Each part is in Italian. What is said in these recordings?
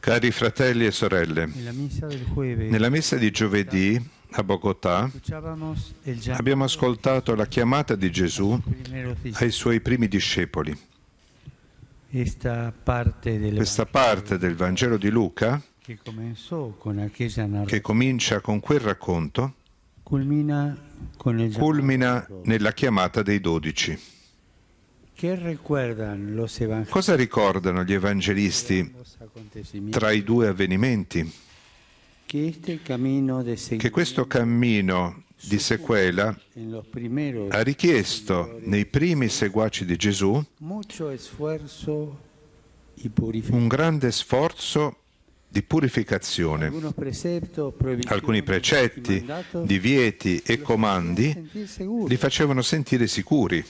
Cari fratelli e sorelle, nella messa di giovedì a Bogotà abbiamo ascoltato la chiamata di Gesù ai suoi primi discepoli. Questa parte del Vangelo di Luca, che comincia con quel racconto, culmina nella chiamata dei dodici. Cosa ricordano gli evangelisti tra i due avvenimenti? Che questo cammino di sequela ha richiesto nei primi seguaci di Gesù un grande sforzo di purificazione, alcuni precetti, divieti e comandi li facevano sentire sicuri,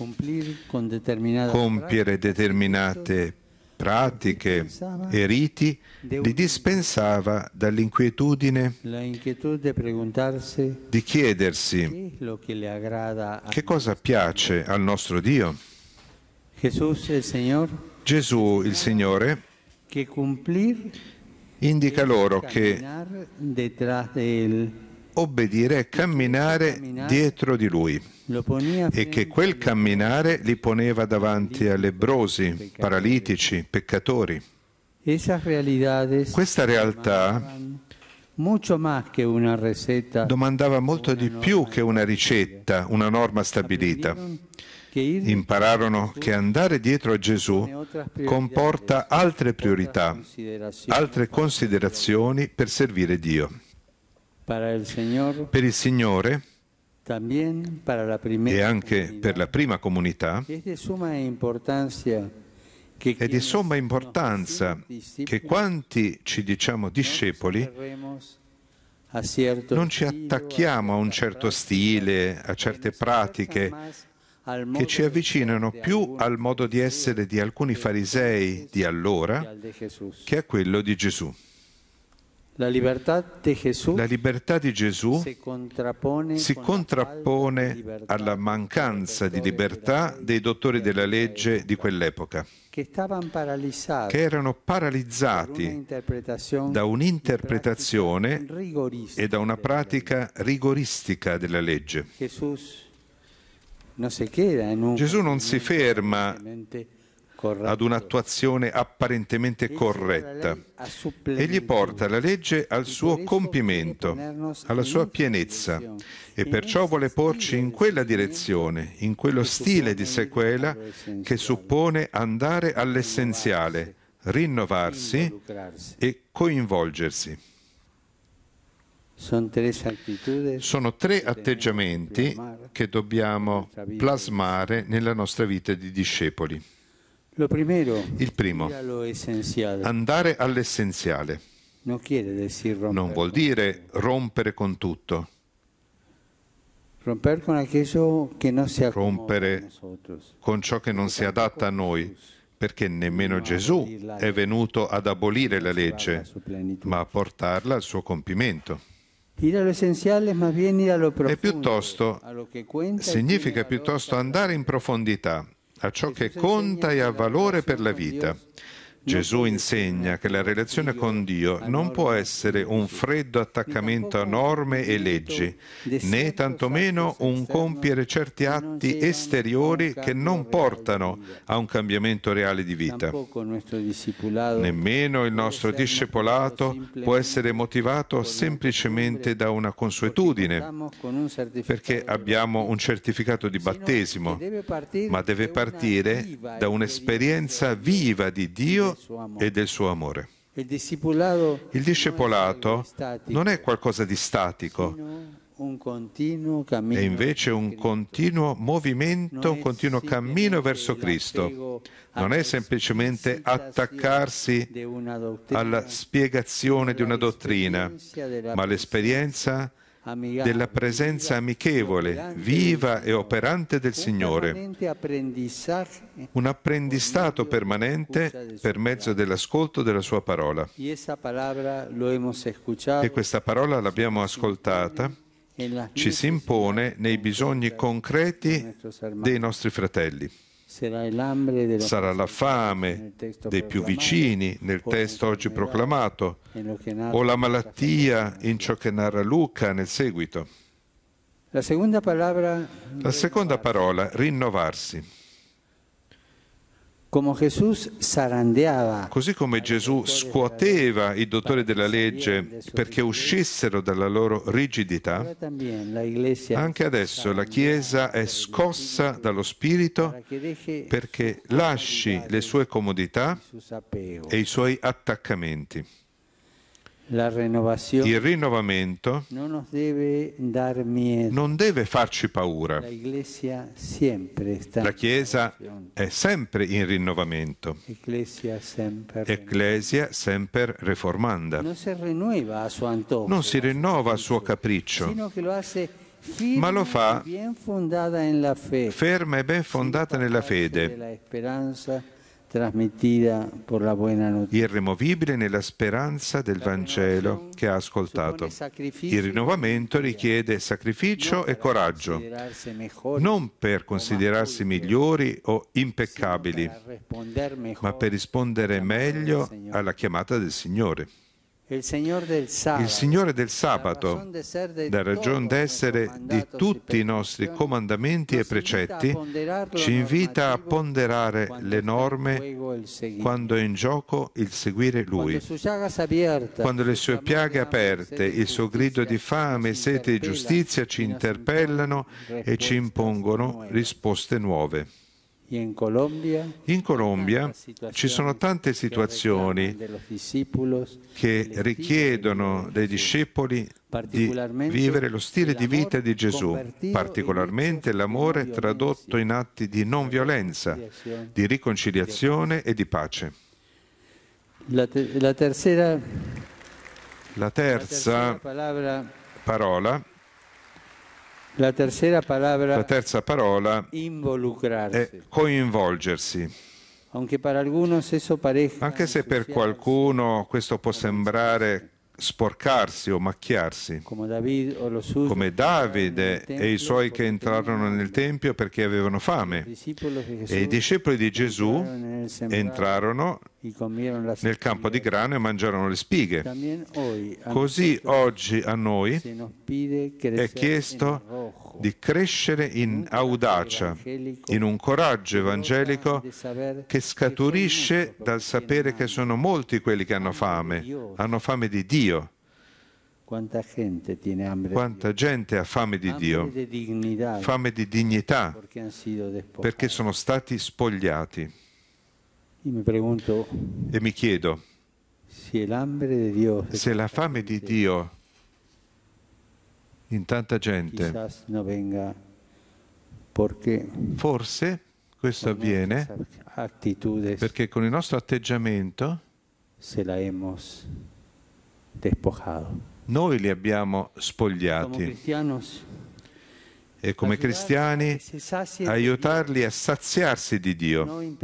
compiere determinate pratiche e riti li dispensava dall'inquietudine di chiedersi che cosa piace al nostro Dio. Gesù il Signore che indica loro che obbedire è camminare dietro di lui e che quel camminare li poneva davanti a lebrosi, paralitici, peccatori. Questa realtà domandava molto di più che una ricetta, una norma stabilita impararono che andare dietro a Gesù comporta altre priorità, altre considerazioni per servire Dio. Per il Signore e anche per la prima comunità è di somma importanza che quanti ci diciamo discepoli non ci attacchiamo a un certo stile, a certe pratiche che ci avvicinano più al modo di essere di alcuni farisei di allora che a quello di Gesù. La libertà di Gesù si contrappone alla mancanza di libertà dei dottori della legge di quell'epoca, che erano paralizzati da un'interpretazione e da una pratica rigoristica della legge. Eh, Gesù non si ferma ad un'attuazione apparentemente corretta. Egli porta la legge al suo compimento, alla sua pienezza e perciò vuole porci in quella direzione, in quello stile di sequela che suppone andare all'essenziale, rinnovarsi e coinvolgersi. Sono tre atteggiamenti che dobbiamo plasmare nella nostra vita di discepoli. Il primo, andare all'essenziale. Non vuol dire rompere con tutto. Rompere con ciò che non si adatta a noi, perché nemmeno Gesù è venuto ad abolire la legge, ma a portarla al suo compimento. E piuttosto, significa piuttosto andare in profondità a ciò che conta e ha valore per la vita Gesù insegna che la relazione con Dio non può essere un freddo attaccamento a norme e leggi, né tantomeno un compiere certi atti esteriori che non portano a un cambiamento reale di vita. Nemmeno il nostro discepolato può essere motivato semplicemente da una consuetudine, perché abbiamo un certificato di battesimo, ma deve partire da un'esperienza viva di Dio e del suo amore. Il discepolato non è qualcosa di statico, è invece un continuo movimento, un continuo cammino verso Cristo. Non è semplicemente attaccarsi alla spiegazione di una dottrina, ma l'esperienza della presenza amichevole, viva e operante del Signore. Un apprendistato permanente per mezzo dell'ascolto della Sua parola. E questa parola l'abbiamo ascoltata ci si impone nei bisogni concreti dei nostri fratelli sarà la fame dei più vicini nel testo oggi proclamato o la malattia in ciò che narra Luca nel seguito. La seconda parola, rinnovarsi. Così come Gesù scuoteva i dottori della legge perché uscissero dalla loro rigidità, anche adesso la Chiesa è scossa dallo Spirito perché lasci le sue comodità e i suoi attaccamenti. Il rinnovamento non deve farci paura. La Chiesa è sempre in rinnovamento. Ecclesia sempre reformanda. Non si rinnova a suo capriccio, ma lo fa ferma e ben fondata nella fede per la buona notizia. irremovibile nella speranza del Vangelo che ha ascoltato. Il rinnovamento richiede sacrificio e coraggio, non per considerarsi migliori o impeccabili, ma per rispondere meglio alla chiamata del Signore. Il Signore del Sabato, da ragion d'essere di tutti i nostri comandamenti e precetti, ci invita a ponderare le norme quando è in gioco il seguire Lui. Quando le sue piaghe aperte, il suo grido di fame, sete e giustizia ci interpellano e ci impongono risposte nuove. In Colombia ah, ci sono tante situazioni che richiedono dei discepoli di vivere lo stile di vita di Gesù, particolarmente l'amore tradotto in atti di non violenza, di riconciliazione e di pace. La, terza parola la, palabra, la terza parola è coinvolgersi. Anche se per qualcuno questo può sembrare sporcarsi o macchiarsi, come, Davide e i suoi che entrarono nel Tempio perché avevano fame. E i discepoli di Gesù entrarono nel campo di grano e mangiarono le spighe. Così oggi a noi è chiesto di crescere in audacia, in un coraggio evangelico che scaturisce dal sapere che sono molti quelli che hanno fame, hanno fame di Dio. Quanta gente ha fame di Dio, fame di dignità, perché sono stati spogliati. E mi chiedo, se la fame di Dio in tanta gente. Forse questo avviene perché con il nostro atteggiamento noi li abbiamo spogliati. E come cristiani aiutarli a saziarsi di Dio,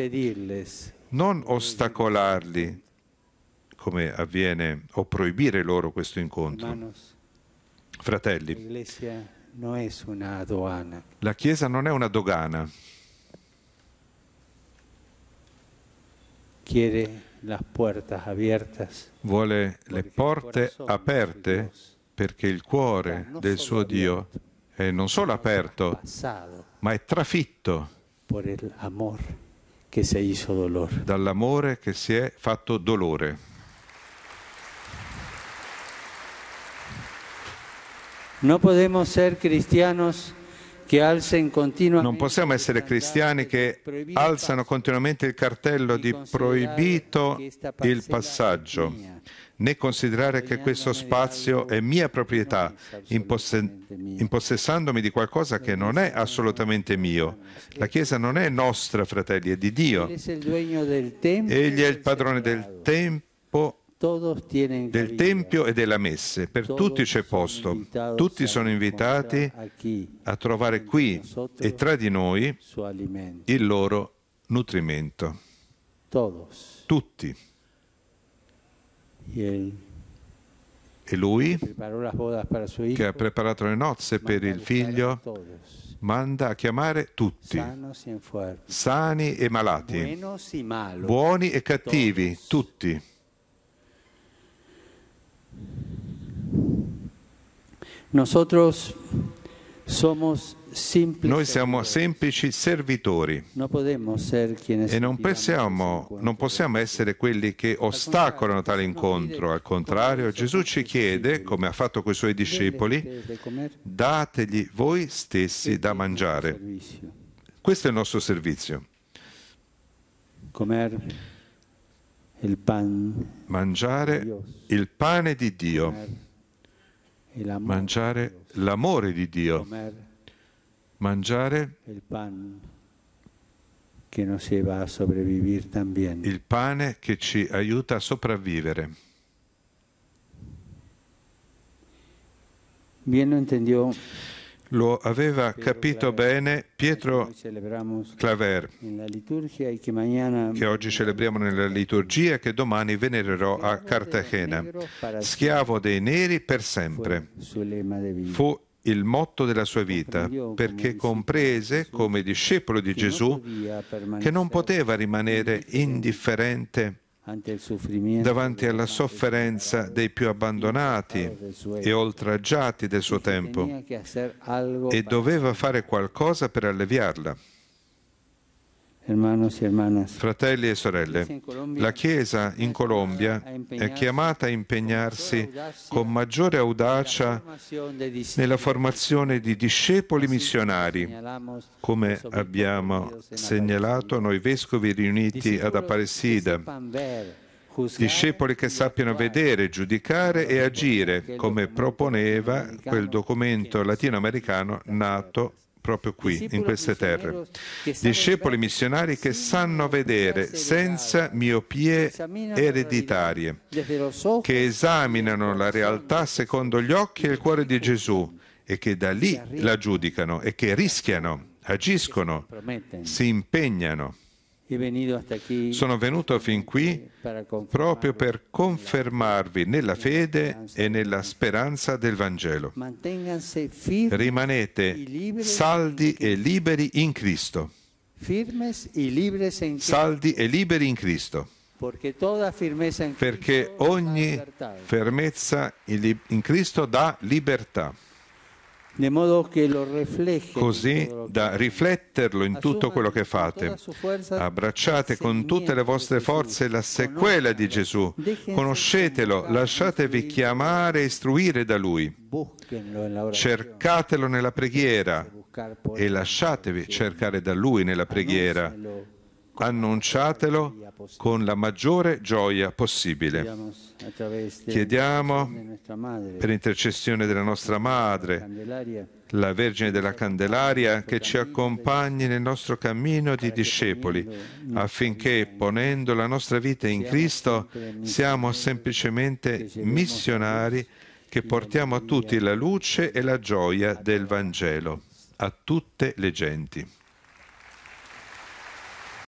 non ostacolarli come avviene o proibire loro questo incontro. Fratelli, la Chiesa non è una dogana. Vuole le porte aperte perché il cuore del suo Dio è non solo aperto, ma è trafitto dall'amore che si è fatto dolore. Non possiamo essere cristiani che alzano continuamente il cartello di proibito il passaggio, né considerare che questo spazio è mia proprietà, impossessandomi di qualcosa che non è assolutamente mio. La Chiesa non è nostra, fratelli, è di Dio. Egli è il padrone del tempo del Tempio e della Messe. Per tutti c'è posto, tutti sono invitati a trovare qui e tra di noi il loro nutrimento. Tutti. E lui, che ha preparato le nozze per il figlio, manda a chiamare tutti, sani e malati, buoni e cattivi, tutti noi siamo semplici servitori e non possiamo, non possiamo essere quelli che ostacolano tale incontro. Al contrario, Gesù ci chiede, come ha fatto con i suoi discepoli, dategli voi stessi da mangiare. Questo è il nostro servizio mangiare il pane di Dio, mangiare l'amore di Dio, mangiare il pane che ci aiuta a sopravvivere. Bien lo entendió lo aveva capito bene Pietro Claver, che oggi celebriamo nella liturgia e che domani venererò a Cartagena. Schiavo dei neri per sempre. Fu il motto della sua vita, perché comprese, come discepolo di Gesù, che non poteva rimanere indifferente davanti alla sofferenza dei più abbandonati e oltraggiati del suo tempo e doveva fare qualcosa per alleviarla. Fratelli e sorelle, la Chiesa in Colombia è chiamata a impegnarsi con maggiore audacia nella formazione di discepoli missionari, come abbiamo segnalato noi vescovi riuniti ad Aparecida, discepoli che sappiano vedere, giudicare e agire, come proponeva quel documento latinoamericano nato proprio qui, in queste terre. Discepoli missionari che sanno vedere senza miopie ereditarie, che esaminano la realtà secondo gli occhi e il cuore di Gesù e che da lì la giudicano e che rischiano, agiscono, si impegnano. Sono venuto fin qui eh, proprio per confermarvi nella fede e nella speranza del Vangelo. Rimanete saldi e liberi in Cristo. Saldi e liberi in Cristo. Perché ogni fermezza in Cristo dà libertà così da rifletterlo in tutto quello che fate. Abbracciate con tutte le vostre forze la sequela di Gesù, conoscetelo, lasciatevi chiamare e istruire da Lui, cercatelo nella preghiera e lasciatevi cercare da Lui nella preghiera annunciatelo con la maggiore gioia possibile. Chiediamo per intercessione della nostra Madre, la Vergine della Candelaria, che ci accompagni nel nostro cammino di discepoli, affinché, ponendo la nostra vita in Cristo, siamo semplicemente missionari che portiamo a tutti la luce e la gioia del Vangelo, a tutte le genti.